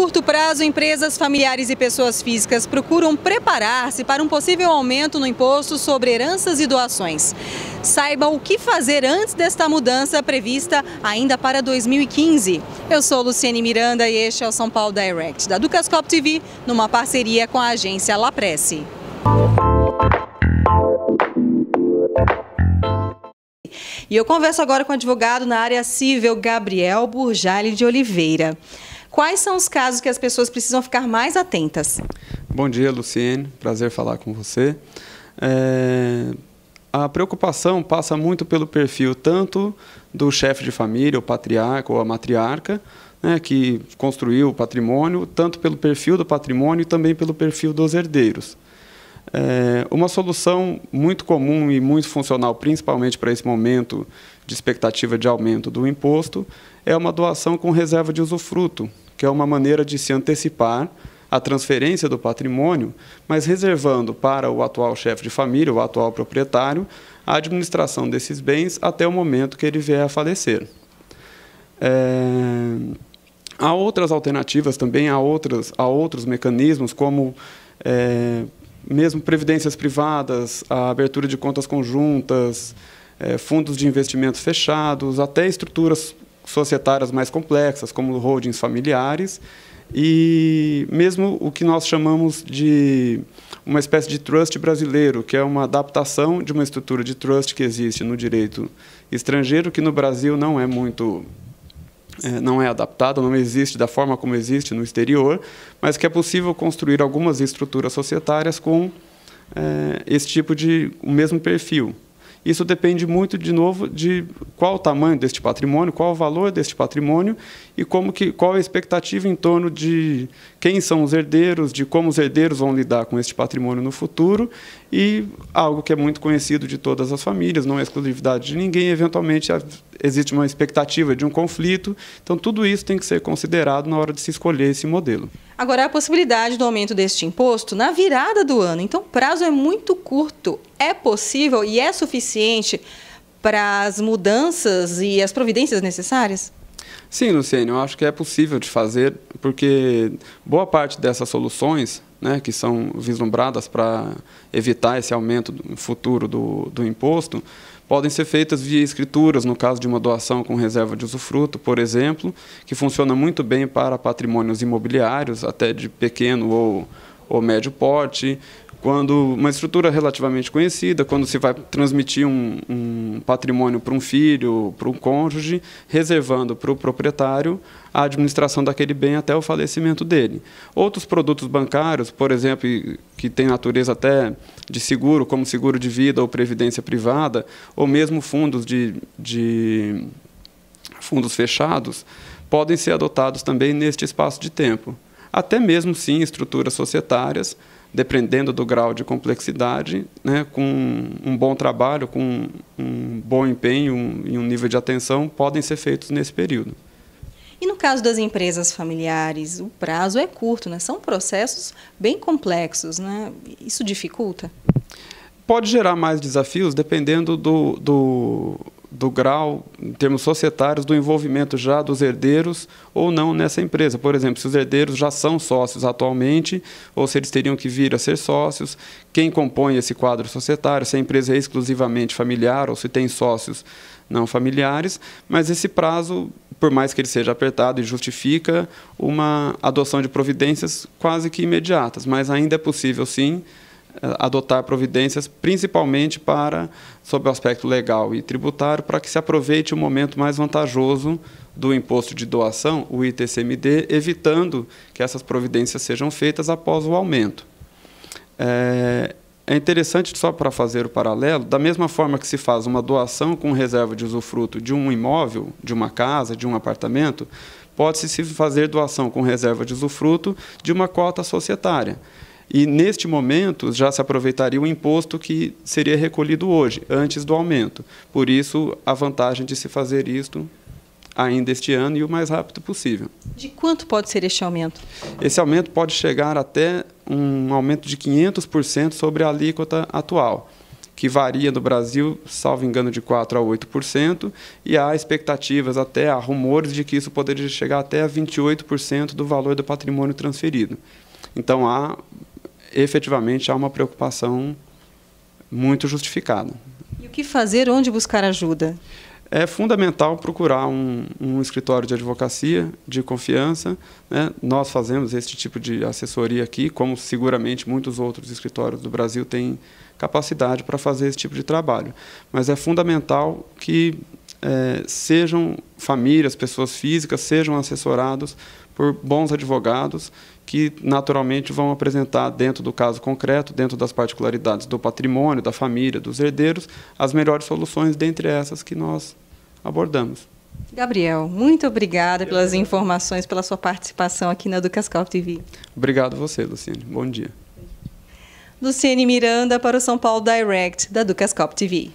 curto prazo, empresas familiares e pessoas físicas procuram preparar-se para um possível aumento no imposto sobre heranças e doações. Saiba o que fazer antes desta mudança prevista ainda para 2015. Eu sou Luciene Miranda e este é o São Paulo Direct da Ducascop TV, numa parceria com a agência La Presse. E eu converso agora com o advogado na área civil, Gabriel Burjali de Oliveira. Quais são os casos que as pessoas precisam ficar mais atentas? Bom dia, Luciene. Prazer falar com você. É... A preocupação passa muito pelo perfil tanto do chefe de família, o patriarca ou a matriarca, né, que construiu o patrimônio, tanto pelo perfil do patrimônio e também pelo perfil dos herdeiros. É, uma solução muito comum e muito funcional, principalmente para esse momento de expectativa de aumento do imposto, é uma doação com reserva de usufruto, que é uma maneira de se antecipar a transferência do patrimônio, mas reservando para o atual chefe de família, o atual proprietário, a administração desses bens até o momento que ele vier a falecer. É... Há outras alternativas também, há, outras, há outros mecanismos, como é, mesmo previdências privadas, a abertura de contas conjuntas, é, fundos de investimentos fechados, até estruturas societárias mais complexas, como holdings familiares, e mesmo o que nós chamamos de uma espécie de trust brasileiro, que é uma adaptação de uma estrutura de trust que existe no direito estrangeiro, que no Brasil não é muito é, não é adaptada, não existe da forma como existe no exterior, mas que é possível construir algumas estruturas societárias com é, esse tipo de o mesmo perfil. Isso depende muito, de novo, de qual o tamanho deste patrimônio, qual o valor deste patrimônio e como que, qual a expectativa em torno de quem são os herdeiros, de como os herdeiros vão lidar com este patrimônio no futuro e algo que é muito conhecido de todas as famílias, não é exclusividade de ninguém, eventualmente existe uma expectativa de um conflito. Então, tudo isso tem que ser considerado na hora de se escolher esse modelo. Agora, a possibilidade do aumento deste imposto na virada do ano. Então, o prazo é muito curto. É possível e é suficiente para as mudanças e as providências necessárias? Sim, Luciene eu acho que é possível de fazer, porque boa parte dessas soluções né, que são vislumbradas para evitar esse aumento futuro do, do imposto, podem ser feitas via escrituras, no caso de uma doação com reserva de usufruto, por exemplo, que funciona muito bem para patrimônios imobiliários, até de pequeno ou, ou médio porte, quando uma estrutura relativamente conhecida, quando se vai transmitir um, um patrimônio para um filho, para um cônjuge, reservando para o proprietário a administração daquele bem até o falecimento dele. Outros produtos bancários, por exemplo, que têm natureza até de seguro, como seguro de vida ou previdência privada, ou mesmo fundos de, de fundos fechados, podem ser adotados também neste espaço de tempo. Até mesmo sim estruturas societárias dependendo do grau de complexidade, né, com um bom trabalho, com um bom empenho e um nível de atenção, podem ser feitos nesse período. E no caso das empresas familiares, o prazo é curto, né? são processos bem complexos. Né? Isso dificulta? Pode gerar mais desafios dependendo do, do, do grau, em termos societários, do envolvimento já dos herdeiros ou não nessa empresa. Por exemplo, se os herdeiros já são sócios atualmente, ou se eles teriam que vir a ser sócios, quem compõe esse quadro societário, se a empresa é exclusivamente familiar ou se tem sócios não familiares, mas esse prazo, por mais que ele seja apertado e justifica uma adoção de providências quase que imediatas, mas ainda é possível sim eh, adotar providências, principalmente para sob o aspecto legal e tributário, para que se aproveite o momento mais vantajoso do imposto de doação, o ITCMD, evitando que essas providências sejam feitas após o aumento. É, é interessante, só para fazer o paralelo, da mesma forma que se faz uma doação com reserva de usufruto de um imóvel, de uma casa, de um apartamento, pode-se fazer doação com reserva de usufruto de uma cota societária. E neste momento já se aproveitaria o imposto que seria recolhido hoje, antes do aumento. Por isso, a vantagem de se fazer isto ainda este ano e o mais rápido possível. De quanto pode ser este aumento? Esse aumento pode chegar até um aumento de 500% sobre a alíquota atual, que varia no Brasil, salvo engano, de 4% a 8%, e há expectativas, até há rumores de que isso poderia chegar até a 28% do valor do patrimônio transferido. Então há efetivamente há uma preocupação muito justificada. E o que fazer? Onde buscar ajuda? É fundamental procurar um, um escritório de advocacia de confiança. Né? Nós fazemos esse tipo de assessoria aqui, como seguramente muitos outros escritórios do Brasil têm capacidade para fazer esse tipo de trabalho. Mas é fundamental que é, sejam famílias, pessoas físicas, sejam assessorados por bons advogados que naturalmente vão apresentar, dentro do caso concreto, dentro das particularidades do patrimônio, da família, dos herdeiros, as melhores soluções dentre essas que nós abordamos. Gabriel, muito obrigada pelas informações, pela sua participação aqui na Educascal TV. Obrigado você, Luciene. Bom dia. Luciene Miranda para o São Paulo Direct da Educascop TV.